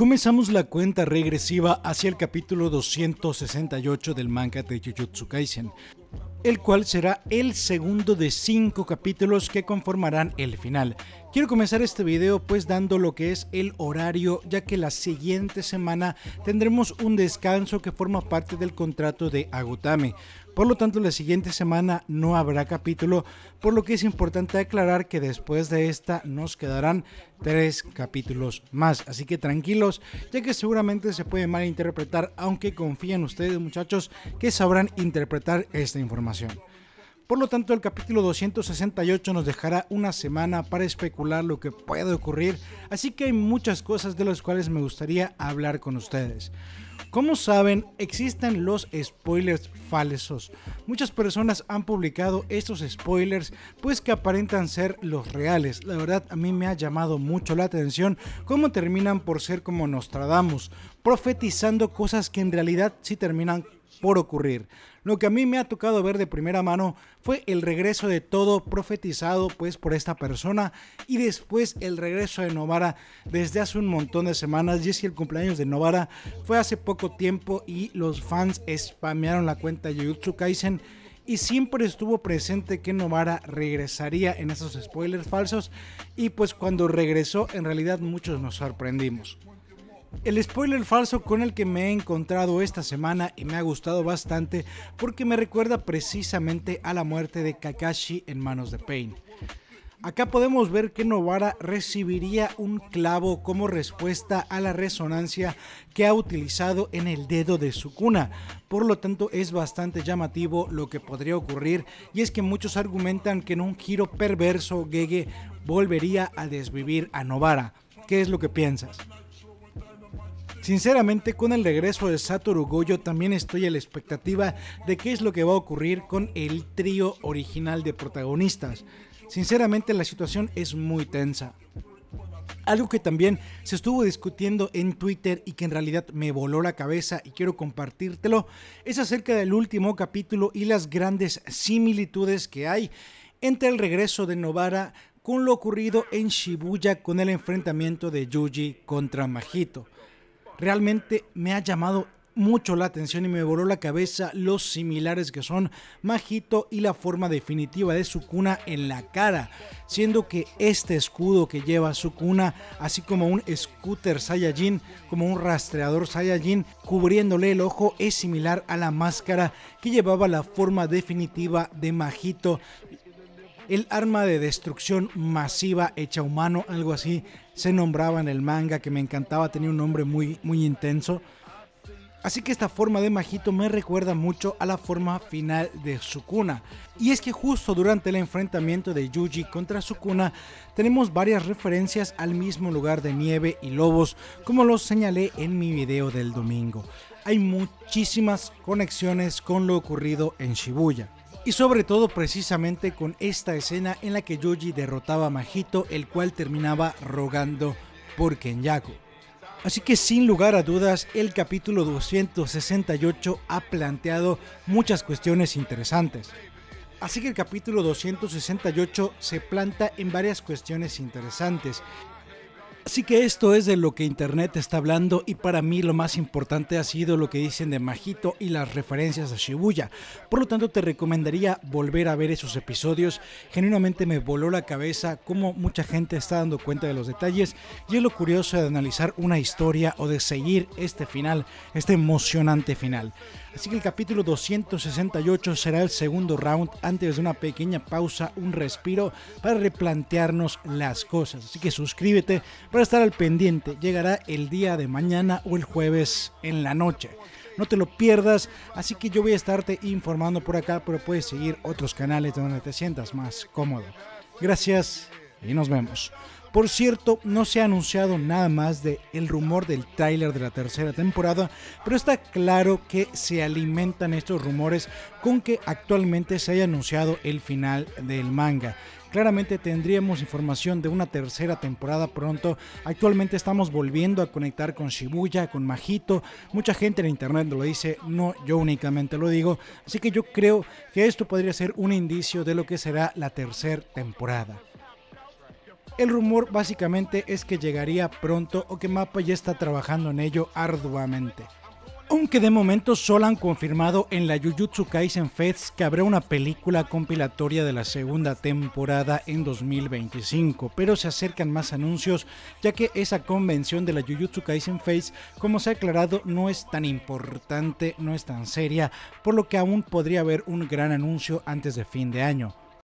Comenzamos la cuenta regresiva hacia el capítulo 268 del manga de Jujutsu Kaisen, el cual será el segundo de cinco capítulos que conformarán el final. Quiero comenzar este video pues dando lo que es el horario, ya que la siguiente semana tendremos un descanso que forma parte del contrato de Agutame. Por lo tanto, la siguiente semana no habrá capítulo, por lo que es importante aclarar que después de esta nos quedarán tres capítulos más. Así que tranquilos, ya que seguramente se puede malinterpretar, aunque confíen ustedes muchachos que sabrán interpretar este información. Por lo tanto, el capítulo 268 nos dejará una semana para especular lo que puede ocurrir, así que hay muchas cosas de las cuales me gustaría hablar con ustedes. Como saben, existen los spoilers falsos. Muchas personas han publicado estos spoilers pues que aparentan ser los reales. La verdad a mí me ha llamado mucho la atención cómo terminan por ser como Nostradamus, profetizando cosas que en realidad sí terminan por ocurrir. Lo que a mí me ha tocado ver de primera mano fue el regreso de todo profetizado pues por esta persona y después el regreso de Novara desde hace un montón de semanas y es que el cumpleaños de Novara fue hace poco poco tiempo y los fans spamearon la cuenta de Jujutsu Kaisen y siempre estuvo presente que Novara regresaría en esos spoilers falsos y pues cuando regresó en realidad muchos nos sorprendimos. El spoiler falso con el que me he encontrado esta semana y me ha gustado bastante porque me recuerda precisamente a la muerte de Kakashi en manos de Pain. Acá podemos ver que Novara recibiría un clavo como respuesta a la resonancia que ha utilizado en el dedo de su cuna. Por lo tanto, es bastante llamativo lo que podría ocurrir y es que muchos argumentan que en un giro perverso Gege volvería a desvivir a Novara. ¿Qué es lo que piensas? Sinceramente, con el regreso de Satoru Goyo también estoy a la expectativa de qué es lo que va a ocurrir con el trío original de protagonistas. Sinceramente la situación es muy tensa. Algo que también se estuvo discutiendo en Twitter y que en realidad me voló la cabeza y quiero compartírtelo es acerca del último capítulo y las grandes similitudes que hay entre el regreso de Novara con lo ocurrido en Shibuya con el enfrentamiento de Yuji contra Majito. Realmente me ha llamado mucho la atención y me voló la cabeza los similares que son Majito y la forma definitiva de su cuna en la cara, siendo que este escudo que lleva su cuna, así como un scooter Saiyajin, como un rastreador Saiyajin cubriéndole el ojo, es similar a la máscara que llevaba la forma definitiva de Majito. El arma de destrucción masiva hecha humano, algo así, se nombraba en el manga que me encantaba, tenía un nombre muy, muy intenso. Así que esta forma de Majito me recuerda mucho a la forma final de Sukuna. Y es que justo durante el enfrentamiento de Yuji contra Sukuna tenemos varias referencias al mismo lugar de nieve y lobos como lo señalé en mi video del domingo. Hay muchísimas conexiones con lo ocurrido en Shibuya. Y sobre todo precisamente con esta escena en la que Yuji derrotaba a Majito el cual terminaba rogando por Kenyaku. Así que sin lugar a dudas, el capítulo 268 ha planteado muchas cuestiones interesantes. Así que el capítulo 268 se planta en varias cuestiones interesantes Así que esto es de lo que Internet está hablando y para mí lo más importante ha sido lo que dicen de Majito y las referencias a Shibuya. Por lo tanto te recomendaría volver a ver esos episodios. Genuinamente me voló la cabeza cómo mucha gente está dando cuenta de los detalles y es lo curioso de analizar una historia o de seguir este final, este emocionante final. Así que el capítulo 268 será el segundo round antes de una pequeña pausa, un respiro para replantearnos las cosas. Así que suscríbete para estar al pendiente. Llegará el día de mañana o el jueves en la noche. No te lo pierdas, así que yo voy a estarte informando por acá, pero puedes seguir otros canales donde te sientas más cómodo. Gracias y nos vemos. Por cierto, no se ha anunciado nada más de el rumor del tráiler de la tercera temporada, pero está claro que se alimentan estos rumores con que actualmente se haya anunciado el final del manga. Claramente tendríamos información de una tercera temporada pronto. Actualmente estamos volviendo a conectar con Shibuya, con Majito. Mucha gente en internet lo dice, no yo únicamente lo digo. Así que yo creo que esto podría ser un indicio de lo que será la tercera temporada. El rumor básicamente es que llegaría pronto o que Mappa ya está trabajando en ello arduamente. Aunque de momento solo han confirmado en la Jujutsu Kaisen Fest que habrá una película compilatoria de la segunda temporada en 2025, pero se acercan más anuncios ya que esa convención de la Jujutsu Kaisen Fest, como se ha aclarado, no es tan importante, no es tan seria, por lo que aún podría haber un gran anuncio antes de fin de año.